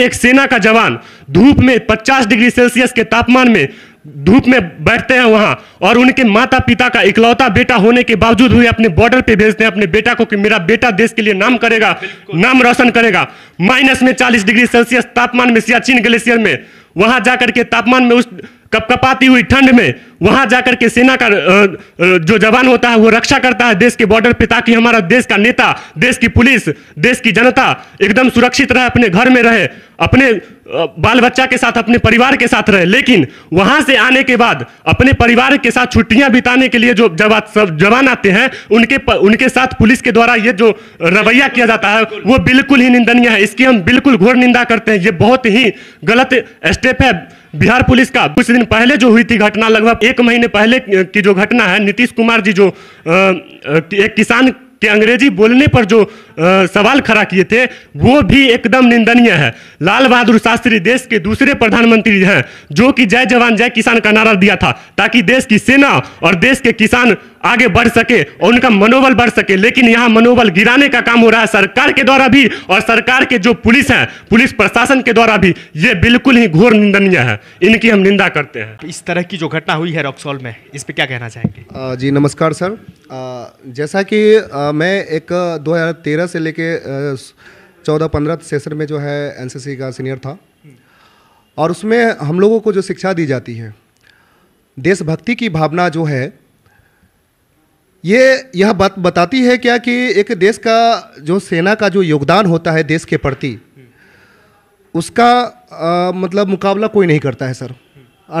एक सेना का जवान धूप में 50 डिग्री सेल्सियस के तापमान में धूप में बैठते हैं वहां और उनके माता पिता का इकलौता बेटा होने के बावजूद भी अपने बॉर्डर पे भेजते हैं अपने बेटा को कि मेरा बेटा देश के लिए नाम करेगा नाम रोशन करेगा माइनस में 40 डिग्री सेल्सियस तापमान में सियाचिन ग्लेशियर में वहां जाकर के तापमान में उस कपकपाती हुई ठंड में वहां जाकर के सेना का जो जवान होता है वो रक्षा करता है देश के बॉर्डर पे ताकि हमारा देश का नेता देश की पुलिस देश की जनता एकदम सुरक्षित रहे अपने घर में रहे अपने बाल बच्चा के साथ अपने परिवार के साथ रहे लेकिन वहां से आने के बाद अपने परिवार के साथ छुट्टियां बिताने के लिए जो जवान जवान आते हैं उनके प, उनके साथ पुलिस के द्वारा ये जो रवैया किया जाता है वो बिल्कुल ही निंदनीय है इसकी हम बिल्कुल घोर निंदा करते हैं ये बहुत ही गलत स्टेप है बिहार पुलिस का कुछ दिन पहले जो हुई थी घटना लगभग एक महीने पहले की जो घटना है नीतीश कुमार जी जो एक किसान कि अंग्रेजी बोलने पर जो आ, सवाल खड़ा किए थे वो भी एकदम निंदनीय है लाल बहादुर शास्त्री देश के दूसरे प्रधानमंत्री हैं जो कि जय जवान जय किसान का नारा दिया था ताकि देश की सेना और देश के किसान आगे बढ़ सके और उनका मनोबल बढ़ सके लेकिन यहाँ मनोबल गिराने का काम हो रहा है सरकार के द्वारा भी और सरकार के जो पुलिस है पुलिस प्रशासन के द्वारा भी ये बिल्कुल ही घोर निंदनीय है इनकी हम निंदा करते हैं इस तरह की जो घटना हुई है रॉक्सॉल में इस पर क्या कहना चाहेंगे जी नमस्कार सर जैसा कि मैं एक 2013 से लेके चौदह पंद्रह सेशन में जो है एनसीसी का सीनियर था और उसमें हम लोगों को जो शिक्षा दी जाती है देशभक्ति की भावना जो है ये यह बात बताती है क्या कि एक देश का जो सेना का जो योगदान होता है देश के प्रति उसका आ, मतलब मुकाबला कोई नहीं करता है सर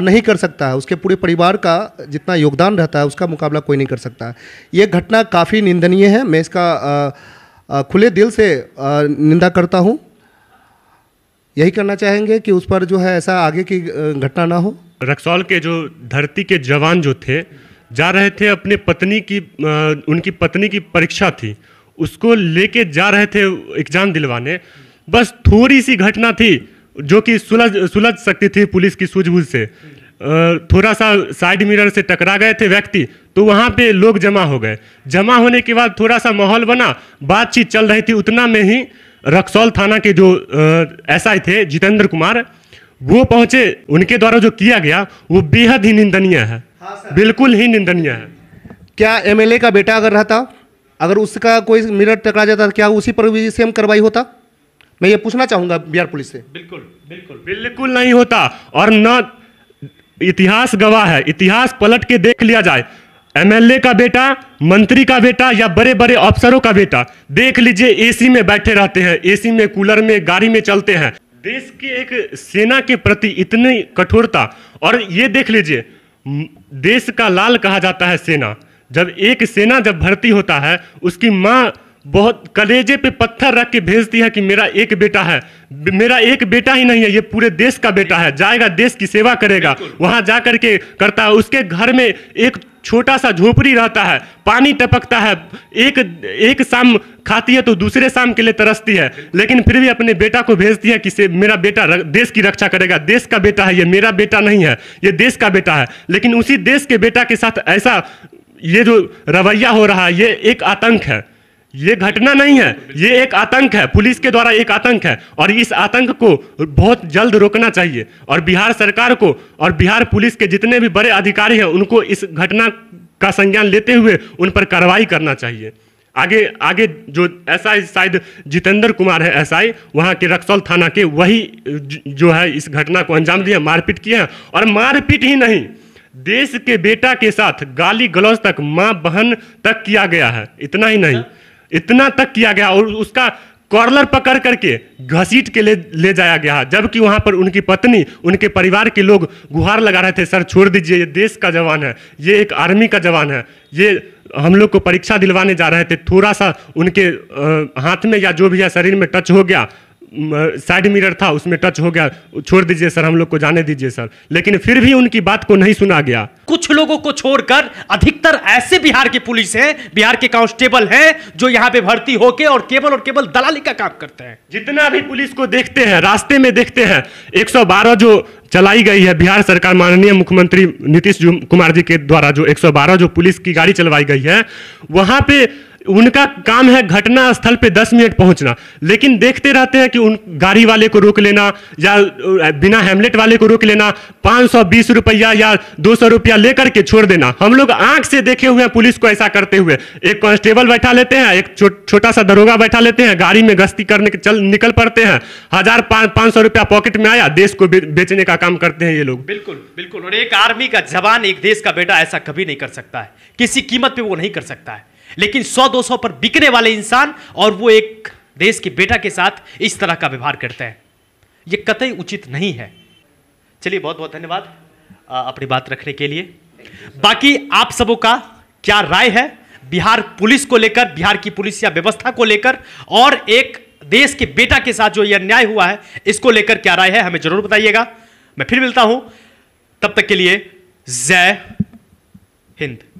नहीं कर सकता है उसके पूरे परिवार का जितना योगदान रहता है उसका मुकाबला कोई नहीं कर सकता है ये घटना काफ़ी निंदनीय है मैं इसका खुले दिल से निंदा करता हूँ यही करना चाहेंगे कि उस पर जो है ऐसा आगे की घटना ना हो रक्सौल के जो धरती के जवान जो थे जा रहे थे अपने पत्नी की उनकी पत्नी की परीक्षा थी उसको लेके जा रहे थे एग्ज़ाम दिलवाने बस थोड़ी सी घटना थी जो कि सुलझ सुलझ सकती थी पुलिस की सूझबूझ से थोड़ा सा साइड मिरर से टकरा गए थे व्यक्ति तो वहाँ पे लोग जमा हो गए जमा होने के बाद थोड़ा सा माहौल बना बातचीत चल रही थी उतना में ही रक्सौल थाना के जो एस आई थे जितेंद्र कुमार वो पहुँचे उनके द्वारा जो किया गया वो बेहद ही निंदनीय है हाँ, बिल्कुल ही निंदनीय है क्या एमएलए का बेटा अगर रहता अगर उसका कोई मिरर टकरा जाता क्या उसी पर भी सेम कार्रवाई होता मैं ये पूछना चाहूंगा बिहार पुलिस से बिल्कुल बिल्कुल बिल्कुल नहीं होता और न इतिहास गवाह है इतिहास पलट के देख लिया जाए एमएलए का बेटा मंत्री का बेटा या बड़े बड़े अफसरों का बेटा देख लीजिए एसी में बैठे रहते हैं एसी में कूलर में गाड़ी में चलते हैं देश के एक सेना के प्रति इतनी कठोरता और ये देख लीजिए देश का लाल कहा जाता है सेना जब एक सेना जब भर्ती होता है उसकी माँ बहुत कलेजे पे पत्थर रख के भेजती है कि मेरा एक बेटा है मेरा एक बेटा ही नहीं है ये पूरे देश का बेटा है जाएगा देश की सेवा करेगा वहाँ जा करके करता है उसके घर में एक छोटा सा झोपड़ी रहता है पानी टपकता है एक एक शाम खाती है तो दूसरे शाम के लिए तरसती है लेकिन फिर भी अपने बेटा को भेजती है कि से मेरा बेटा देश की रक्षा करेगा देश का बेटा है ये मेरा बेटा नहीं है ये देश का बेटा है लेकिन उसी देश के बेटा के साथ ऐसा ये जो रवैया हो रहा है ये एक आतंक है ये घटना नहीं है ये एक आतंक है पुलिस के द्वारा एक आतंक है और इस आतंक को बहुत जल्द रोकना चाहिए और बिहार सरकार को और बिहार पुलिस के जितने भी बड़े अधिकारी हैं उनको इस घटना का संज्ञान लेते हुए उन पर कार्रवाई करना चाहिए आगे आगे जो एसआई शायद जितेंद्र कुमार है एसआई वहाँ के रक्सौल थाना के वही जो है इस घटना को अंजाम दिया मारपीट किया और मारपीट ही नहीं देश के बेटा के साथ गाली गलौज तक माँ बहन तक किया गया है इतना ही नहीं इतना तक किया गया और उसका कॉर्नर पकड़ करके घसीट के ले ले जाया गया जबकि वहाँ पर उनकी पत्नी उनके परिवार के लोग गुहार लगा रहे थे सर छोड़ दीजिए ये देश का जवान है ये एक आर्मी का जवान है ये हम लोग को परीक्षा दिलवाने जा रहे थे थोड़ा सा उनके हाथ में या जो भी है शरीर में टच हो गया साइड मिरर था उसमें टच हो गया छोड़ दीजिए सर हम लोग को जाने दीजिए सर लेकिन फिर भी उनकी बात को नहीं सुना गया कुछ लोगों को छोड़कर अधिकतर ऐसे बिहार के पुलिस हैं बिहार के कांस्टेबल हैं जो यहाँ पे भर्ती होके और केवल और केवल दलाली का काम करते हैं जितना भी पुलिस को देखते हैं रास्ते में देखते हैं एक जो चलाई गई है बिहार सरकार माननीय मुख्यमंत्री नीतीश कुमार जी के द्वारा जो एक जो पुलिस की गाड़ी चलवाई गई है वहां पे उनका काम है घटना स्थल पे दस मिनट पहुंचना लेकिन देखते रहते हैं कि उन गाड़ी वाले को रोक लेना या बिना हेमलेट वाले को रोक लेना पाँच सौ बीस रुपया या दो सौ रुपया लेकर के छोड़ देना हम लोग आंख से देखे हुए हैं पुलिस को ऐसा करते हुए एक कांस्टेबल बैठा लेते हैं एक छो, छोटा सा दरोगा बैठा लेते हैं गाड़ी में गश्ती करने के चल निकल पड़ते हैं हजार पाँच सौ रुपया पॉकेट में आया देश को बेचने का काम करते हैं ये लोग बिल्कुल बिल्कुल और एक आर्मी का जवान एक देश का बेटा ऐसा कभी नहीं कर सकता है किसी कीमत पर वो नहीं कर सकता है लेकिन 100-200 पर बिकने वाले इंसान और वो एक देश के बेटा के साथ इस तरह का व्यवहार करते हैं ये कतई उचित नहीं है चलिए बहुत बहुत धन्यवाद अपनी बात रखने के लिए बाकी आप सबों का क्या राय है बिहार पुलिस को लेकर बिहार की पुलिस या व्यवस्था को लेकर और एक देश के बेटा के साथ जो यह अन्याय हुआ है इसको लेकर क्या राय है हमें जरूर बताइएगा मैं फिर मिलता हूं तब तक के लिए जय हिंद